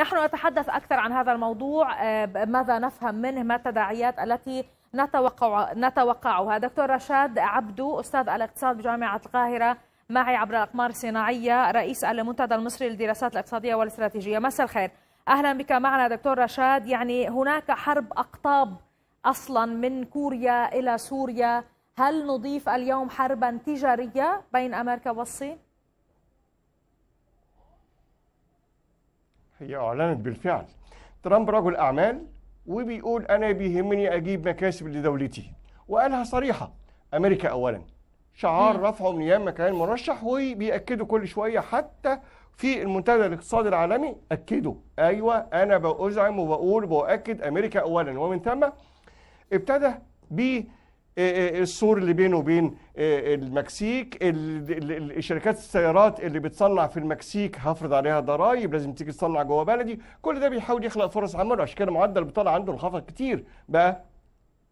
نحن نتحدث أكثر عن هذا الموضوع آه، ماذا نفهم منه ما التداعيات التي نتوقع نتوقعها دكتور رشاد عبدو أستاذ الاقتصاد بجامعة القاهرة معي عبر الأقمار الصناعية رئيس المنتدى المصري للدراسات الاقتصادية والاستراتيجية مساء الخير أهلا بك معنا دكتور رشاد يعني هناك حرب أقطاب أصلا من كوريا إلى سوريا هل نضيف اليوم حربا تجارية بين أمريكا والصين؟ هي أعلنت بالفعل ترامب رجل أعمال وبيقول أنا بيهمني أجيب مكاسب لدولتي وقالها صريحة أمريكا أولا شعار رفعه من أيام ما كان مرشح وبيأكدوا كل شوية حتى في المنتدى الاقتصادي العالمي أكدوا أيوة أنا بأزعم وبقول وبأكد أمريكا أولا ومن ثم ابتدى بيه إيه، إيه، إيه، السور اللي بينه وبين المكسيك الشركات السيارات اللي بتصنع في المكسيك هفرض عليها ضرائب لازم تيجي تصنع جوه بلدي كل ده بيحاول يخلق فرص عمل عشان كده معدل البطاله عنده انخفض كتير بقى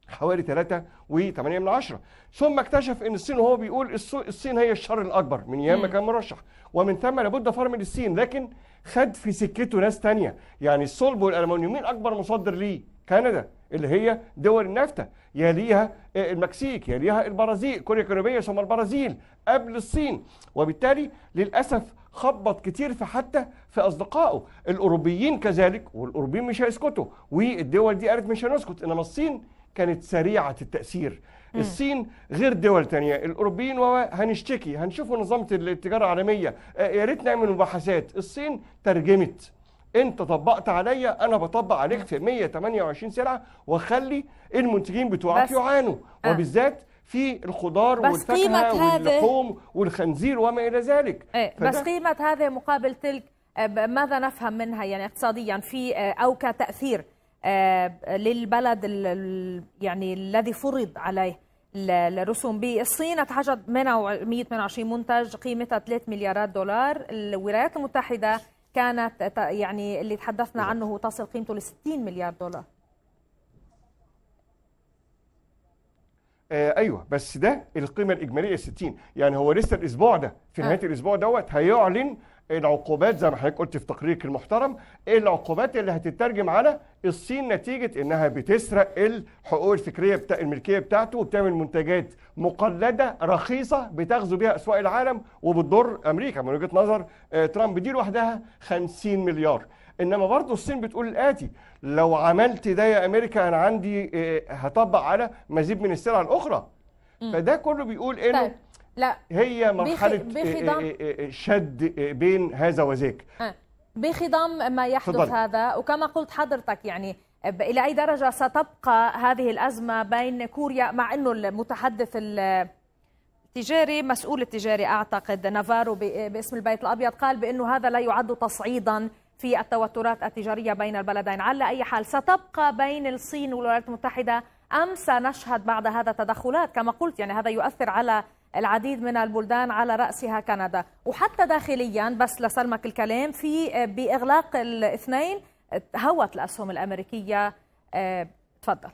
حوالي 3 و8 من عشرة ثم اكتشف ان الصين وهو بيقول الصين هي الشر الاكبر من ايام ما كان مرشح ومن ثم لابد فرم الصين لكن خد في سكته ناس تانية يعني الصلب والالمنيوم مين اكبر مصدر ليه كندا اللي هي دول النافتة يليها آه، المكسيك يليها البرازيل كوريا الجنوبيه ثم البرازيل قبل الصين وبالتالي للاسف خبط كتير في حتى في اصدقائه الاوروبيين كذلك والاوروبيين مش هيسكتوا والدول دي قالت مش هنسكت انما الصين كانت سريعه التاثير الصين غير دول تانية الأوروبيين هنشتكي هنشوفوا نظام التجارة العالمية آه، يا ريت نعمل مباحثات الصين ترجمت انت طبقت عليا انا بطبق عليك في 128 سلعه واخلي المنتجين بتوعك يعانوا آه. وبالذات في الخضار والفاكهه واللحوم والخنزير وما الى ذلك إيه بس قيمه هذه مقابل تلك آه، ماذا نفهم منها يعني اقتصاديا في آه، او كتاثير آه، للبلد يعني الذي فرض عليه الرسوم بالصين اتحجت 128 منتج قيمتها 3 مليارات دولار الولايات المتحده كانت يعني اللي تحدثنا عنه تصل قيمته ل 60 مليار دولار آه ايوه بس ده القيمه الاجماليه 60 يعني هو لسه الاسبوع ده في آه. نهايه الاسبوع دوت هيعلن العقوبات زي ما حضرتك قلت في تقريرك المحترم ايه العقوبات اللي هتترجم على الصين نتيجه انها بتسرق الحقوق الفكريه بتا... الملكيه بتاعته وبتعمل منتجات مقلده رخيصه بتغزو بها اسواق العالم وبتضر امريكا من وجهه نظر آه، ترامب دي لوحدها 50 مليار انما برضه الصين بتقول الاتي لو عملت ده يا امريكا انا عندي آه، هطبق على مزيد من السلع الاخرى فده كله بيقول انه طيب. لا هي مرحله بخضم إيه، إيه، إيه، شد بين هذا وذاك آه. بخضم ما يحدث فضل. هذا وكما قلت حضرتك يعني الى اي درجه ستبقى هذه الازمه بين كوريا مع انه المتحدث التجاري مسؤول التجاري اعتقد نافارو باسم البيت الابيض قال بانه هذا لا يعد تصعيدا في التوترات التجاريه بين البلدين على اي حال ستبقى بين الصين والولايات المتحده ام سنشهد بعد هذا تدخلات كما قلت يعني هذا يؤثر على العديد من البلدان على رأسها كندا وحتى داخليا بس لسلمك الكلام في آه، بإغلاق الاثنين آه، هوت الأسهم الأمريكية آه، تفضل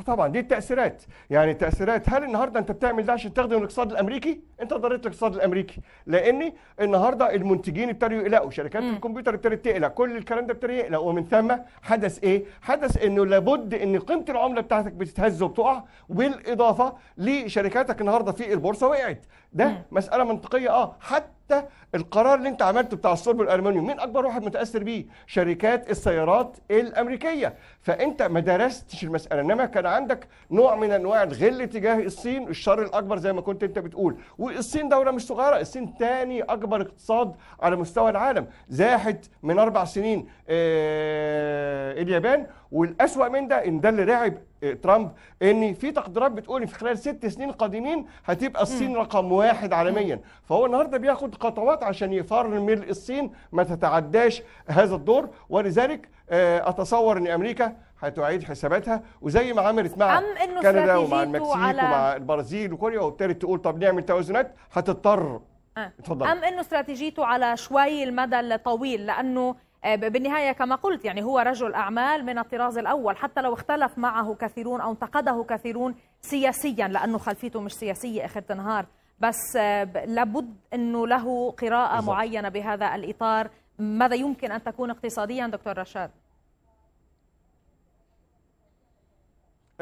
طبعا دي التاثيرات يعني التاثيرات هل النهارده انت بتعمل ده عشان تخدم الاقتصاد الامريكي انت ضريت الاقتصاد الامريكي لان النهارده المنتجين ابتدوا يقلقوا شركات م. الكمبيوتر ابتدت تقلق كل الكلام ده ابتدى يقلق ومن ثم حدث ايه حدث انه لابد ان قيمه العمله بتاعتك بتتهز وبتقع بالاضافه لشركاتك النهارده في البورصه وقعت ده م. مساله منطقيه اه حتى حتى القرار اللي انت عملته بتاع الصلب الالمنيوم مين اكبر واحد متاثر بيه شركات السيارات الامريكيه فانت ما درستش المساله انما كان عندك نوع من انواع الغل تجاه الصين الشر الاكبر زي ما كنت انت بتقول والصين دوله مش صغيره الصين ثاني اكبر اقتصاد على مستوى العالم زاحت من اربع سنين آه اليابان والاسوا من ده ان ده اللي رعب آه، ترامب ان في تقديرات بتقول في خلال ست سنين قادمين هتبقى الصين رقم واحد عالميا فهو النهارده بياخد خطوات عشان يفرمل الصين ما تتعداش هذا الدور ولذلك آه، اتصور ان امريكا هتعيد حساباتها وزي ما عملت مع كندا ومع المكسيك على... ومع البرازيل وكوريا وابتدت تقول طب نعمل توازنات هتضطر آه. اتفضل أه. ام انه استراتيجيته على شوي المدى الطويل لانه آه، بالنهاية كما قلت يعني هو رجل أعمال من الطراز الأول حتى لو اختلف معه كثيرون أو انتقده كثيرون سياسيا لأنه خلفيته مش سياسية آخر النهار بس آه، لابد أنه له قراءة بالضبط. معينة بهذا الإطار ماذا يمكن أن تكون اقتصاديا دكتور رشاد؟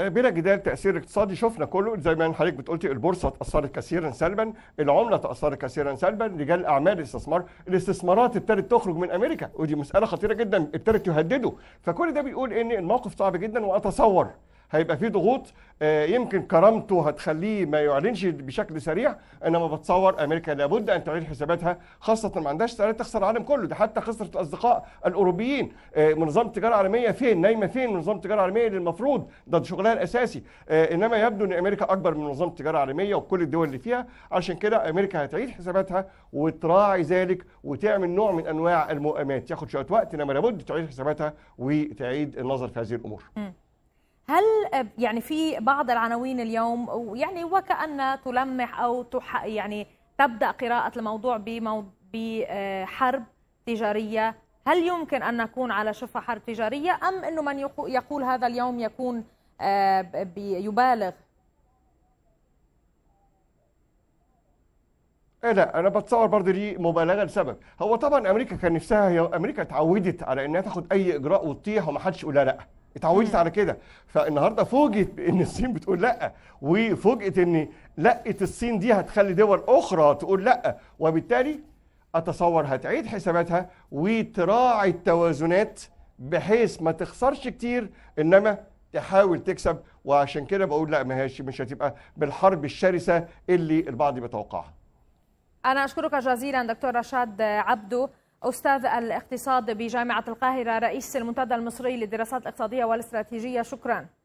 آه، بلا جدال تاثير اقتصادي شفنا كله زي ما حضرتك بتقولي البورصه اتاثرت كثيرا سلبا العمله تاثرت كثيرا سلبا رجال الاعمال الاستثمار الاستثمارات ابتدت تخرج من امريكا ودي مساله خطيره جدا ابتدت تهدده فكل ده بيقول ان الموقف صعب جدا واتصور هيبقى في ضغوط آه، يمكن كرامته هتخليه ما يعلنش بشكل سريع انما بتصور امريكا لابد ان تعيد حساباتها خاصه ما عندهاش استعداد تخسر العالم كله ده حتى خسرت الاصدقاء الاوروبيين آه، منظمه التجاره العالميه فين نايمه فين منظمه التجاره العالميه اللي المفروض ده شغلها الاساسي آه، انما يبدو ان امريكا اكبر من منظمه التجاره العالميه وكل الدول اللي فيها عشان كده امريكا هتعيد حساباتها وتراعي ذلك وتعمل نوع من انواع المؤامات ياخد شويه وقت انما لابد تعيد حساباتها وتعيد النظر في هذه الامور هل آه، يعني في بعض العناوين اليوم ويعني وكأن تلمح أو يعني تبدأ قراءة الموضوع بحرب تجارية هل يمكن أن نكون على شفة حرب تجارية أم أنه من يقول هذا اليوم يكون آه، يبالغ إيه، لا انا بتصور برضه دي مبالغه لسبب هو طبعا امريكا كان نفسها هي امريكا اتعودت على انها تاخد اي اجراء وتطيح ومحدش يقول لها لا اتعودت على كده فالنهارده فوجئت بان الصين بتقول لا وفوجئت ان لقه الصين دي هتخلي دول اخرى تقول لا وبالتالي اتصور هتعيد حساباتها وتراعي التوازنات بحيث ما تخسرش كتير انما تحاول تكسب وعشان كده بقول لا ما هيش مش هتبقى بالحرب الشرسه اللي البعض بيتوقعها. انا اشكرك جزيلا دكتور رشاد عبدو أستاذ الاقتصاد بجامعة القاهرة رئيس المنتدى المصري للدراسات الاقتصادية والاستراتيجية شكراً